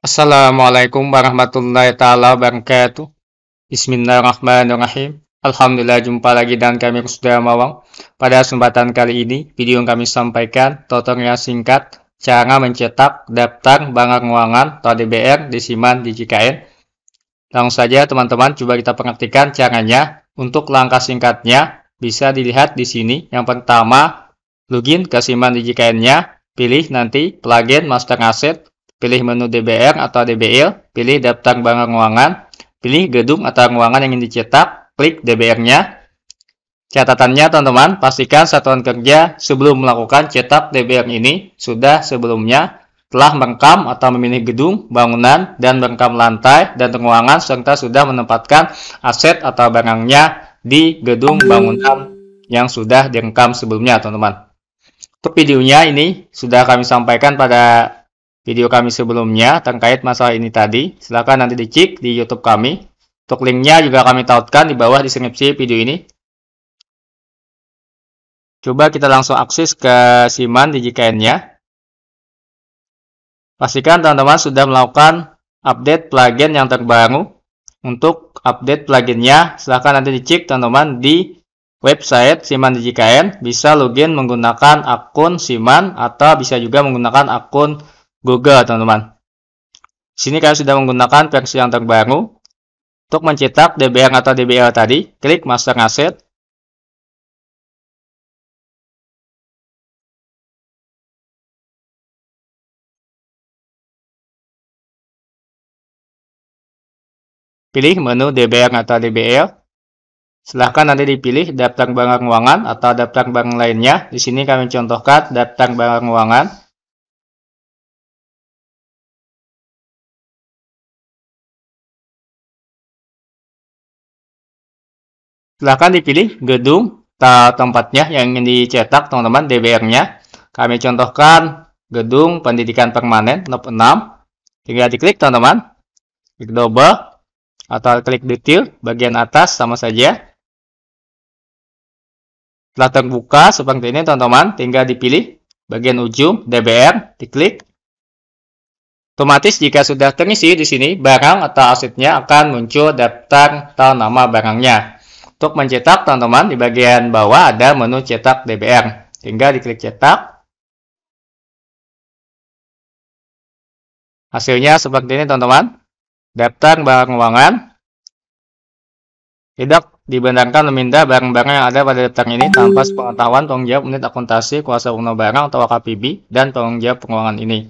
Assalamualaikum warahmatullahi taala wabarakatuh. Bismillahirrahmanirrahim. Alhamdulillah jumpa lagi dan kami sudah Mawang. Pada kesempatan kali ini, video yang kami sampaikan tutorial singkat cara mencetak daftar bank ruangan atau DBR di Siman di JKN. Langsung saja teman-teman, coba kita perhatikan caranya. Untuk langkah singkatnya bisa dilihat di sini. Yang pertama, login ke Siman di JKN-nya, pilih nanti plugin master asset pilih menu DBR atau DBL, pilih daftar barang ruangan, pilih gedung atau ruangan yang ingin dicetak, klik DBR-nya. Catatannya teman-teman, pastikan satuan kerja sebelum melakukan cetak DBR ini sudah sebelumnya telah merekam atau memilih gedung, bangunan, dan merekam lantai dan ruangan serta sudah menempatkan aset atau barangnya di gedung bangunan yang sudah direkam sebelumnya teman-teman. Untuk videonya ini sudah kami sampaikan pada video kami sebelumnya terkait masalah ini tadi. Silahkan nanti dicek di YouTube kami. Untuk linknya juga kami tautkan di bawah deskripsi video ini. Coba kita langsung akses ke siman di JKN-nya. Pastikan teman-teman sudah melakukan update plugin yang terbaru. Untuk update pluginnya, silahkan nanti dicek teman-teman di website Siman di JKN. Bisa login menggunakan akun Siman atau bisa juga menggunakan akun Google, teman-teman. Sini kalian sudah menggunakan versi yang terbaru. Untuk mencetak DBR atau DBL tadi, klik Master Asset. Pilih menu DBR atau DBL. Silahkan nanti dipilih daftar barang ruangan atau daftar barang lainnya. Di sini kami contohkan daftar barang ruangan. Silahkan dipilih gedung atau tempatnya yang ingin dicetak teman-teman DBR-nya. Kami contohkan gedung pendidikan permanen NOP 6. Tinggal diklik teman-teman. Klik double atau klik detail bagian atas sama saja. Setelah terbuka seperti ini teman-teman, tinggal dipilih bagian ujung DBR, diklik. Otomatis jika sudah terisi di sini, barang atau asetnya akan muncul daftar atau nama barangnya. Untuk mencetak, teman-teman, di bagian bawah ada menu cetak DBR. Tinggal diklik cetak. Hasilnya seperti ini, teman-teman. Daftar barang keuangan. Tidak dibenarkan memindah barang-barang yang ada pada daftar ini tanpa sepengetahuan tanggung jawab unit akuntansi kuasa guna barang atau KPB dan tanggung jawab pengeluaran ini.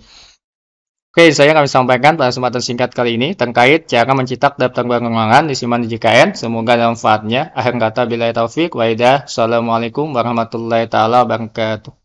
Oke, saya kami sampaikan pada kesempatan singkat kali ini terkait cara mencetak daftar pengembangan disimpan di JKN. Semoga ada manfaatnya. Akhir kata, bila taufik, waidah. Assalamualaikum warahmatullahi taala wabarakatuh.